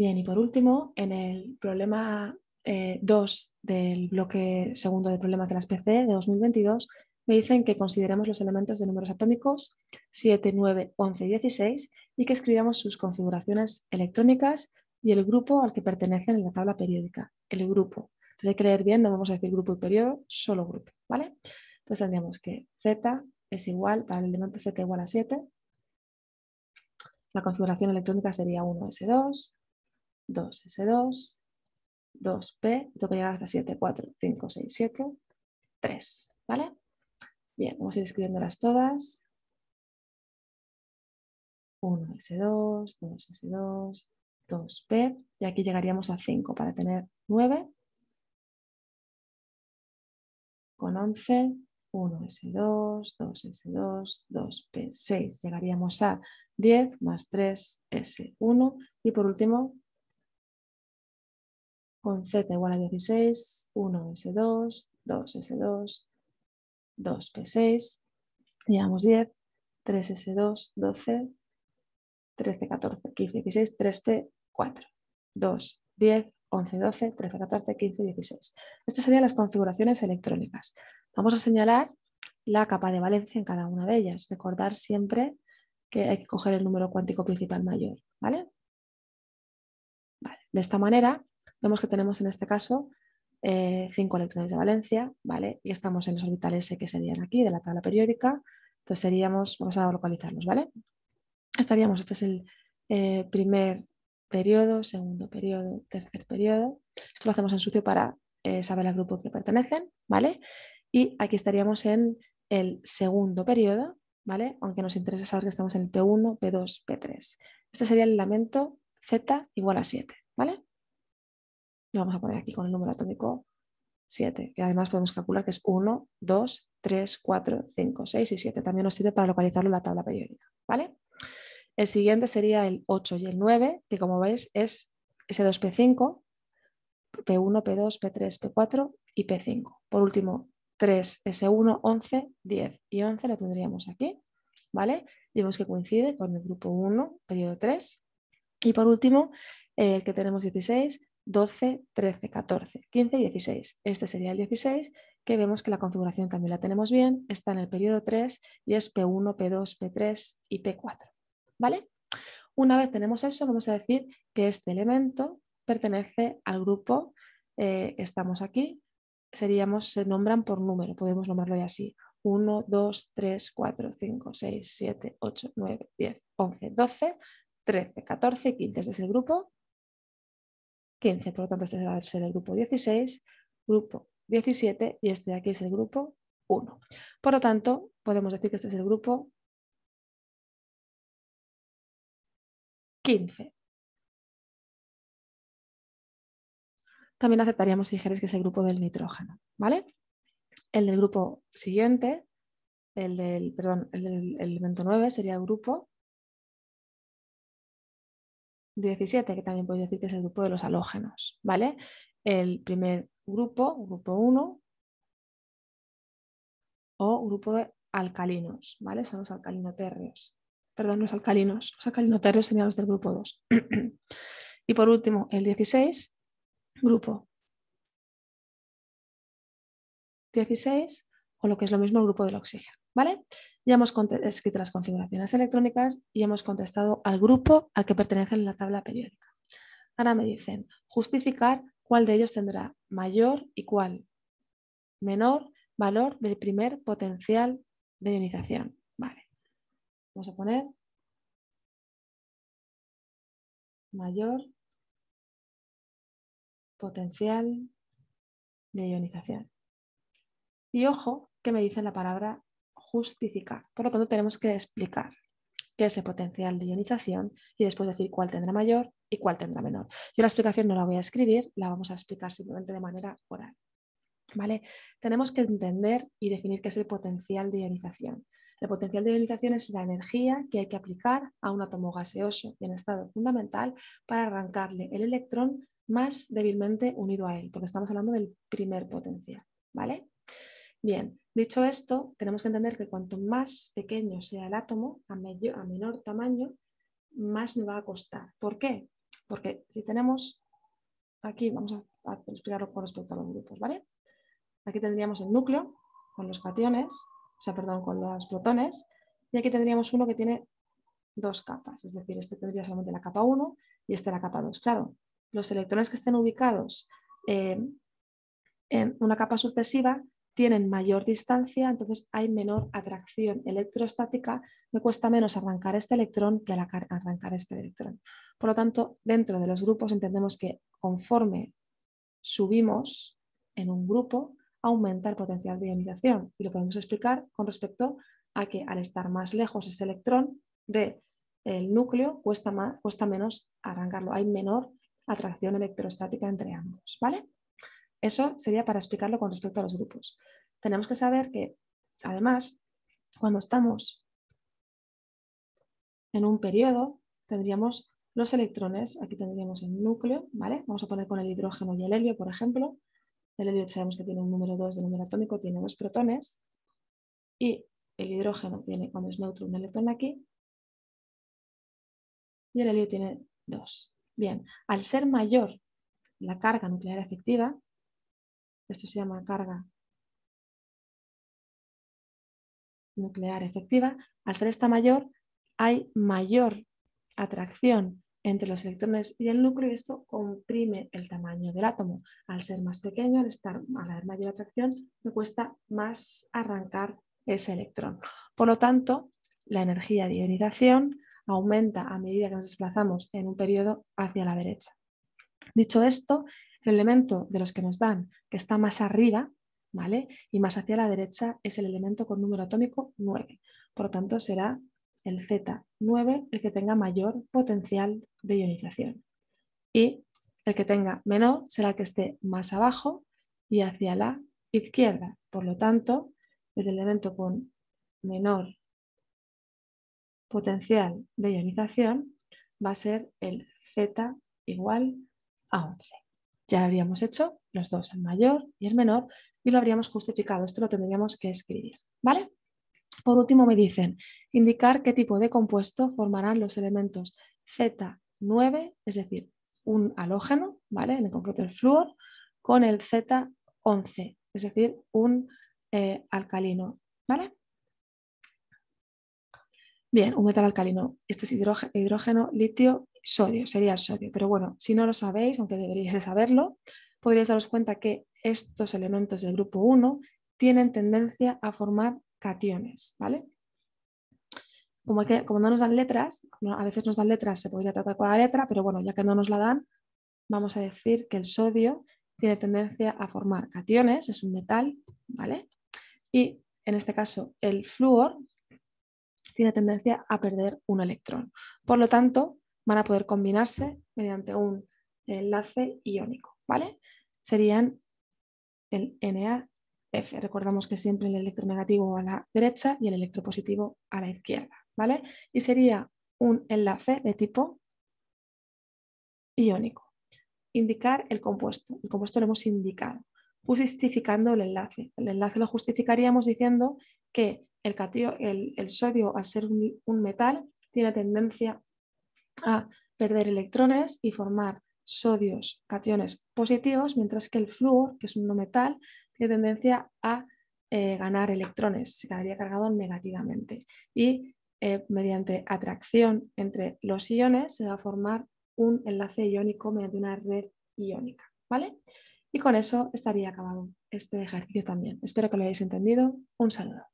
Bien, y por último, en el problema 2 eh, del bloque segundo de problemas de las PC de 2022, me dicen que consideremos los elementos de números atómicos 7, 9, 11 y 16 y que escribamos sus configuraciones electrónicas y el grupo al que pertenecen en la tabla periódica, el grupo. Entonces hay que leer bien, no vamos a decir grupo y periodo, solo grupo, Entonces tendríamos que z es igual para el elemento z igual a 7. La configuración electrónica sería 1S2, 2S2, 2P, tengo que llegar hasta 7, 4, 5, 6, 7, 3, ¿vale? Bien, vamos a ir escribiéndolas todas. 1S2, 2S2, 2P, y aquí llegaríamos a 5 para tener 9. Con 11, 1S2, 2S2, 2P, 6. Llegaríamos a 10 más 3S1 y por último con z igual a 16, 1s2, 2s2, 2p6, llevamos 10, 3s2, 12, 13, 14, 15, 16, 3p, 4, 2, 10, 11, 12, 13, 14, 15, 16. Estas serían las configuraciones electrónicas. Vamos a señalar la capa de valencia en cada una de ellas. Recordar siempre que hay que coger el número cuántico principal mayor. Vale. De esta manera vemos que tenemos en este caso 5 eh, electrones de valencia, ¿vale? Y estamos en los orbitales que serían aquí de la tabla periódica. Entonces seríamos, vamos a localizarlos, ¿vale? Estaríamos, este es el eh, primer periodo, segundo periodo, tercer periodo. Esto lo hacemos en sucio para eh, saber al grupo que pertenecen, ¿vale? Y aquí estaríamos en el segundo periodo, ¿vale? Aunque nos interesa saber que estamos en el P1, P2, P3. Este sería el elemento Z igual a 7, ¿vale? Lo vamos a poner aquí con el número atómico 7, que además podemos calcular que es 1, 2, 3, 4, 5, 6 y 7. También nos sirve para localizarlo en la tabla periódica. ¿vale? El siguiente sería el 8 y el 9, que como veis es S2P5, P1, P2, P3, P4 y P5. Por último, 3, S1, 11, 10 y 11 lo tendríamos aquí. ¿vale? vemos que coincide con el grupo 1, periodo 3. Y por último, el que tenemos 16, 12, 13, 14, 15 y 16. Este sería el 16, que vemos que la configuración también la tenemos bien, está en el periodo 3 y es P1, P2, P3 y P4. ¿Vale? Una vez tenemos eso, vamos a decir que este elemento pertenece al grupo eh, que estamos aquí. Seríamos, se nombran por número, podemos nombrarlo ya así. 1, 2, 3, 4, 5, 6, 7, 8, 9, 10, 11, 12, 13, 14 15. Este es el grupo 15. Por lo tanto, este va a ser el grupo 16, grupo 17 y este de aquí es el grupo 1. Por lo tanto, podemos decir que este es el grupo 15. También aceptaríamos si dijeres que es el grupo del nitrógeno, ¿vale? El del grupo siguiente, el del, el del elemento 9 sería el grupo 17, que también podéis decir que es el grupo de los halógenos, ¿vale? El primer grupo, grupo 1, o grupo de alcalinos, ¿vale? Son los alcalinotérreos. Perdón, los alcalinos. Los alcalinotérreos serían los del grupo 2. y por último, el 16, grupo 16, o lo que es lo mismo el grupo del oxígeno. Ya hemos escrito las configuraciones electrónicas y hemos contestado al grupo al que pertenece en la tabla periódica. Ahora me dicen justificar cuál de ellos tendrá mayor y cuál menor valor del primer potencial de ionización. Vale. Vamos a poner mayor potencial de ionización. Y ojo que me dicen la palabra justificar. Por lo tanto, tenemos que explicar qué es el potencial de ionización y después decir cuál tendrá mayor y cuál tendrá menor. Yo la explicación no la voy a escribir, la vamos a explicar simplemente de manera oral. ¿Vale? Tenemos que entender y definir qué es el potencial de ionización. El potencial de ionización es la energía que hay que aplicar a un átomo gaseoso y en estado fundamental para arrancarle el electrón más débilmente unido a él, porque estamos hablando del primer potencial. ¿vale? Bien, dicho esto, tenemos que entender que cuanto más pequeño sea el átomo, a, menor tamaño, más nos va a costar. ¿Por qué? Porque si tenemos, aquí vamos a, explicarlo con respecto a los grupos, ¿vale? Aquí tendríamos el núcleo con los cationes, o sea, perdón, con los protones, y aquí tendríamos uno que tiene dos capas, es decir, este tendría solamente la capa 1 y este la capa 2. Claro, los electrones que estén ubicados eh, en una capa sucesiva tienen mayor distancia, entonces hay menor atracción electrostática, me cuesta menos arrancar este electrón que arrancar este electrón. Por lo tanto, dentro de los grupos entendemos que conforme subimos en un grupo, aumenta el potencial de ionización y lo podemos explicar con respecto a que al estar más lejos ese electrón del núcleo cuesta, cuesta menos arrancarlo, hay menor atracción electrostática entre ambos, ¿vale? Eso sería para explicarlo con respecto a los grupos. Tenemos que saber que, además, cuando estamos en un periodo, tendríamos los electrones, aquí tendríamos el núcleo, ¿vale? Vamos a poner con el hidrógeno y el helio, por ejemplo. El helio sabemos que tiene un número 2 de número atómico, tiene dos protones. Y el hidrógeno tiene, cuando es neutro, un electrón aquí. Y el helio tiene dos. Bien, al ser mayor la carga nuclear efectiva, esto se llama carga nuclear efectiva. Al ser esta mayor, hay mayor atracción entre los electrones y el núcleo y esto comprime el tamaño del átomo. Al ser más pequeño, al, estar, al haber mayor atracción, me cuesta más arrancar ese electrón. Por lo tanto, la energía de ionización aumenta a medida que nos desplazamos en un periodo hacia la derecha. Dicho esto, el elemento de los que nos dan que está más arriba, ¿vale? Y más hacia la derecha es el elemento con número atómico 9. Por lo tanto, será el Z9 el que tenga mayor potencial de ionización. Y el que tenga menor será el que esté más abajo y hacia la izquierda. Por lo tanto, el elemento con menor potencial de ionización va a ser el Z igual a 11 ya habríamos hecho los dos, el mayor y el menor, y lo habríamos justificado. Esto lo tendríamos que escribir, ¿vale? Por último me dicen, indicar qué tipo de compuesto formarán los elementos Z9, es decir, un halógeno, ¿vale? En el concreto el flúor, con el Z11, es decir, un eh, alcalino, ¿vale? Bien, un metal alcalino. Este es hidrógeno litio, sodio, sería el sodio. Pero bueno, si no lo sabéis, aunque deberíais de saberlo, podríais daros cuenta que estos elementos del grupo 1 tienen tendencia a formar cationes, ¿vale? Como, que, como no nos dan letras, a veces nos dan letras, se podría tratar con la letra, pero bueno, ya que no nos la dan, vamos a decir que el sodio tiene tendencia a formar cationes, es un metal, ¿vale? Y en este caso el flúor tiene tendencia a perder un electrón. Por lo tanto, van a poder combinarse mediante un enlace iónico, ¿vale? Serían el NAF. Recordamos que siempre el electronegativo a la derecha y el electropositivo a la izquierda, ¿vale? Y sería un enlace de tipo iónico. Indicar el compuesto. El compuesto lo hemos indicado, justificando el enlace. El enlace lo justificaríamos diciendo que el, el, sodio, al ser un metal, tiene tendencia a perder electrones y formar sodios, cationes positivos, mientras que el flúor, que es un no metal, tiene tendencia a eh, ganar electrones, se quedaría cargado negativamente. Y eh, mediante atracción entre los iones se va a formar un enlace iónico mediante una red iónica. ¿vale? Y con eso estaría acabado este ejercicio también. Espero que lo hayáis entendido. Un saludo.